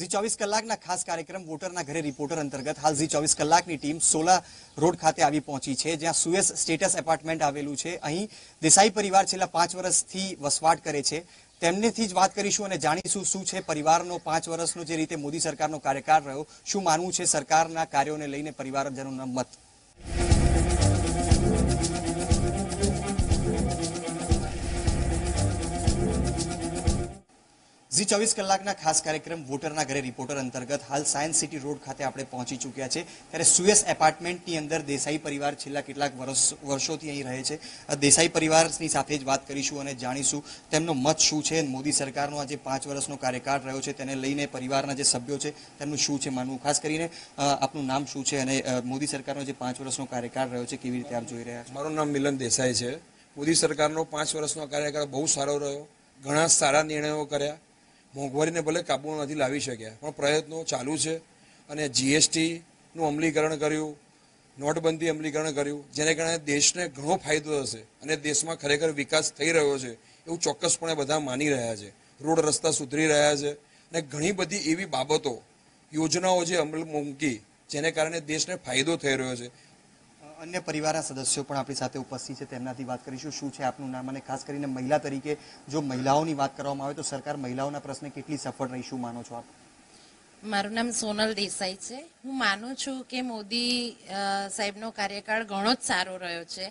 ઝી ચોવીસ કલાકના ખાસ કાર્યક્રમ વોટરના ઘરે રિપોર્ટર અંતર્ગત હાલ ઝી ચોવીસ કલાકની ટીમ સોલા રોડ ખાતે આવી પહોંચી છે જ્યાં સુએસ સ્ટેટસ એપાર્ટમેન્ટ આવેલું છે અહીં દેસાઈ પરિવાર છેલ્લા પાંચ વર્ષથી વસવાટ કરે છે તેમનેથી જ વાત કરીશું અને જાણીશું શું છે પરિવારનો પાંચ વર્ષનો જે રીતે મોદી સરકારનો કાર્યકાળ રહ્યો શું માનવું છે સરકારના કાર્યોને લઈને પરિવારજનોના મત ઝી ચોવીસ કલાકના ખાસ કાર્યક્રમ વોટરના ઘરે રિપોર્ટર અંતર્ગત હાલ સાયન્સ સિટી રોડ ખાતે આપણે પહોંચી ચૂક્યા છે ત્યારે સુએસ એપાર્ટમેન્ટની અંદર દેસાઈ પરિવાર છેલ્લા કેટલાક વર્ષ વર્ષોથી અહીં રહે છે દેસાઈ પરિવારની સાથે જ વાત કરીશું અને જાણીશું તેમનો મત શું છે મોદી સરકારનો આજે પાંચ વર્ષનો કાર્યકાળ રહ્યો છે તેને લઈને પરિવારના જે સભ્યો છે તેમનું શું છે માનવું ખાસ કરીને આપનું નામ શું છે અને મોદી સરકારનો જે પાંચ વર્ષનો કાર્યકાળ રહ્યો છે કેવી રીતે આપ જોઈ રહ્યા છો મારું નામ મિલન દેસાઈ છે મોદી સરકારનો પાંચ વર્ષનો કાર્યકાળ બહુ સારો રહ્યો ઘણા સારા નિર્ણયો કર્યા મોંઘવારીને ભલે કાબૂમાં નથી લાવી શક્યા પણ પ્રયત્નો ચાલુ છે અને જીએસટીનું અમલીકરણ કર્યું નોટબંધી અમલીકરણ કર્યું જેને કારણે દેશને ઘણો ફાયદો થશે અને દેશમાં ખરેખર વિકાસ થઈ રહ્યો છે એવું ચોક્કસપણે બધા માની રહ્યા છે રોડ રસ્તા સુધરી રહ્યા છે અને ઘણી બધી એવી બાબતો યોજનાઓ જે અમલ મૂકી જેને કારણે દેશને ફાયદો થઈ રહ્યો છે અન્ય પરિવારના સદસ્યો પણ આપણી સાથે ઉપસ્થિત છે તેમનાથી વાત કરીશું શું છે આપનું નામ અને ખાસ કરીને મહિલા તરીકે જો મહિલાઓની વાત કરવામાં આવે તો સરકાર મહિલાઓના પ્રશ્ને કેટલી સફળ રહી શું માનો છો આપ મારું નામ સોનલ દેસાઈ છે હું માનું છું કે મોદી સાહેબનો કાર્યકાળ ઘણો જ સારો રહ્યો છે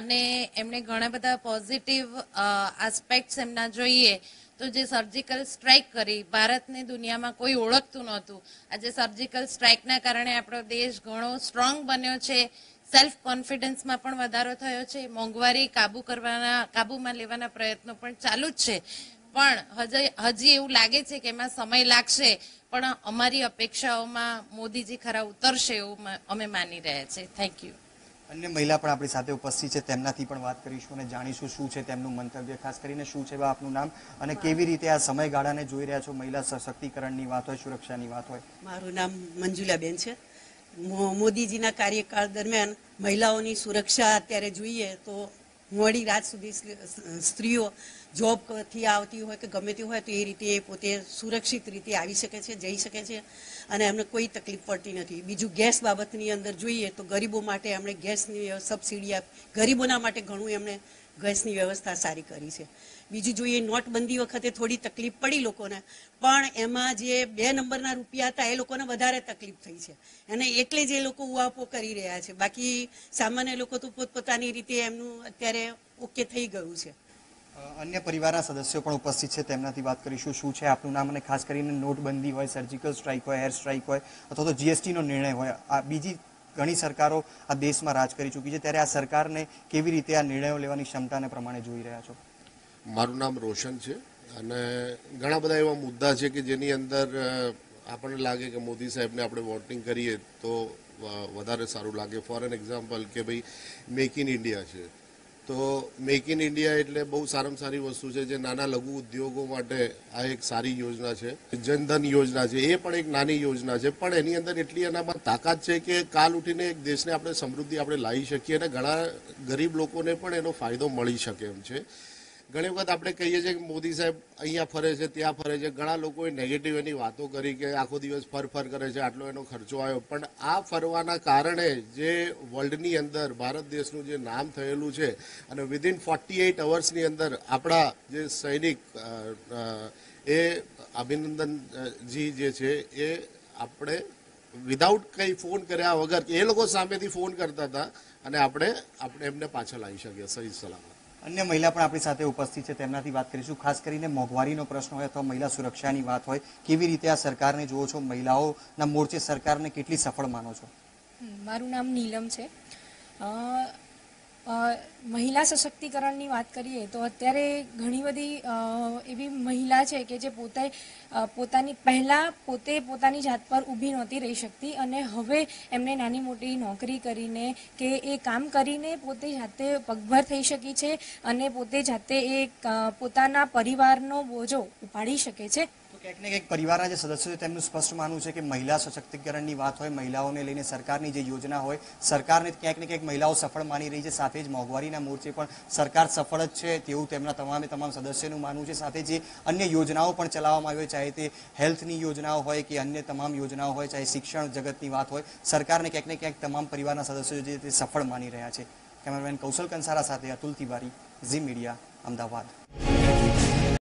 અને એમણે ઘણા બધા પોઝિટિવ આસ્પેક્ટ્સ એમના જોઈએ તો જે સર્જિકલ સ્ટ્રાઇક કરી ભારતને દુનિયામાં કોઈ ઓળખતું નહોતું આજે સર્જિકલ સ્ટ્રાઇકના કારણે આપણો દેશ ઘણો સ્ટ્રોંગ બન્યો છે સેલ્ફ કોન્ફિડન્સમાં પણ વધારો થયો છે મોંઘવારી કાબુ કરવાના કાબુમાં લેવાના પ્રયત્નો પણ ચાલુ જ છે પણ હજી એવું લાગે છે કે એમાં સમય લાગશે પણ અમારી અપેક્ષાઓમાં મોદીજી ખરા ઉતરશે એવું અમે માની રહ્યા છે થેન્ક યુ અન્ય મહિલા પણ આપણી સાથે ઉપસ્થિત છે તેમનાથી પણ વાત કરીશું અને જાણીશું શું છે તેમનું મંતવ્ય ખાસ કરીને શું છે આપનું નામ અને કેવી રીતે આ સમયગાળાને જોઈ રહ્યા છો મહિલા સશક્તિકરણની વાત હોય સુરક્ષાની વાત હોય મારું નામ મંજુલાબેન છે મોદીજીના કાર્યકાળ દરમિયાન મહિલાઓની સુરક્ષા અત્યારે જોઈએ તો મોડી રાત સુધી સ્ત્રીઓ જોબથી આવતી હોય કે ગમે તે હોય તો એ રીતે પોતે સુરક્ષિત રીતે આવી શકે છે જઈ શકે છે અને એમને કોઈ તકલીફ પડતી નથી બીજું ગેસ બાબતની અંદર જોઈએ તો ગરીબો માટે એમણે ગેસની સબસિડી આપી ગરીબોના માટે ઘણું એમણે ગેસની વ્યવસ્થા સારી કરી છે બીજું જોઈએ નોટબંધી વખતે થોડી તકલીફ પડી લોકોને પણ એમાં જે બે નંબરના રૂપિયા હતા એ લોકોને વધારે તકલીફ થઈ છે અને એટલે જ એ લોકો ઉઆપો કરી રહ્યા છે બાકી સામાન્ય લોકો તો પોતપોતાની રીતે એમનું અત્યારે ઓકે થઈ ગયું છે અન્ય પરિવારના સદસ્યો પણ ઉપસ્થિત છે તેમનાથી વાત કરીશું શું છે આપનું નામ અને ખાસ કરીને નોટબંધી હોય સર્જિકલ સ્ટ્રાઇક હોય એર સ્ટ્રાઇક હોય અથવા તો જીએસટીનો નિર્ણય હોય આ બીજી ઘણી સરકારો આ દેશમાં રાજ કરી ચૂકી છે ત્યારે આ સરકારને કેવી રીતે આ નિર્ણયો લેવાની ક્ષમતાને પ્રમાણે જોઈ રહ્યા છો મારું નામ રોશન છે અને ઘણા બધા એવા મુદ્દા છે કે જેની અંદર આપણને લાગે કે મોદી સાહેબને આપણે વોટિંગ કરીએ તો વધારે સારું લાગે ફોર એન એક્ઝામ્પલ કે ભાઈ મેક ઇન ઇન્ડિયા છે તો મેક ઇન ઇન્ડિયા એટલે બહુ સારામાં સારી વસ્તુ છે જે નાના લઘુ ઉદ્યોગો માટે આ એક સારી યોજના છે જનધન યોજના છે એ પણ એક નાની યોજના છે પણ એની અંદર એટલી એનામાં તાકાત છે કે કાલ ઉઠીને એક દેશને આપણે સમૃદ્ધિ આપણે લાવી શકીએ અને ઘણા ગરીબ લોકોને પણ એનો ફાયદો મળી શકે એમ છે ઘણી વખત આપણે કહીએ છીએ કે મોદી સાહેબ અહીંયા ફરે છે ત્યાં ફરે છે ઘણા લોકોએ નેગેટિવ એની વાતો કરી કે આખો દિવસ ફર ફર કરે છે આટલો એનો ખર્ચો આવ્યો પણ આ ફરવાના કારણે જે વર્લ્ડની અંદર ભારત દેશનું જે નામ થયેલું છે અને વિધિન ફોર્ટી એઇટ અવર્સની અંદર આપણા જે સૈનિક એ અભિનંદનજી જે છે એ આપણે વિધાઉટ કંઈ ફોન કર્યા વગર એ લોકો સામેથી ફોન કરતા હતા અને આપણે આપણે એમને પાછળ આવી શકીએ સહી સલામત અન્ય મહિલા પણ આપણી સાથે ઉપસ્થિત છે તેમનાથી વાત કરીશું ખાસ કરીને મોંઘવારીનો પ્રશ્ન હોય અથવા મહિલા સુરક્ષાની વાત હોય કેવી રીતે આ સરકારને જુઓ છો મહિલાઓના મોરચે સરકારને કેટલી સફળ માનો છો મારું નામ નીલમ છે મહિલા સશક્તિકરણની વાત કરીએ તો અત્યારે ઘણી બધી એવી મહિલા છે કે જે પોતે પોતાની પહેલાં પોતે પોતાની જાત પર ઊભી નહોતી રહી શકતી અને હવે એમને નાની મોટી નોકરી કરીને કે એ કામ કરીને પોતે જાતે પગભર થઈ શકી છે અને પોતે જાતે એ પોતાના પરિવારનો બોજો ઉપાડી શકે છે ક્યાંક ને પરિવારના જે સદસ્યો છે તેમનું સ્પષ્ટ માનવું છે કે મહિલા સશક્તિકરણની વાત હોય મહિલાઓને લઈને સરકારની જે યોજના હોય સરકારને ક્યાંક ને ક્યાંક મહિલાઓ સફળ માની રહી છે સાથે જ મોંઘવારીના મોરચે પણ સરકાર સફળ જ છે તેવું તેમના તમામે તમામ સદસ્યનું માનવું છે સાથે જે અન્ય યોજનાઓ પણ ચલાવવામાં આવી હોય ચાહે તે હેલ્થની યોજનાઓ હોય કે અન્ય તમામ યોજનાઓ હોય ચાહે શિક્ષણ જગતની વાત હોય સરકારને ક્યાંક ને ક્યાંક તમામ પરિવારના સદસ્યો જે તે સફળ માની રહ્યા છે કેમેરામેન કૌશલ કંસારા સાથે અતુલ તિવારી ઝી મીડિયા અમદાવાદ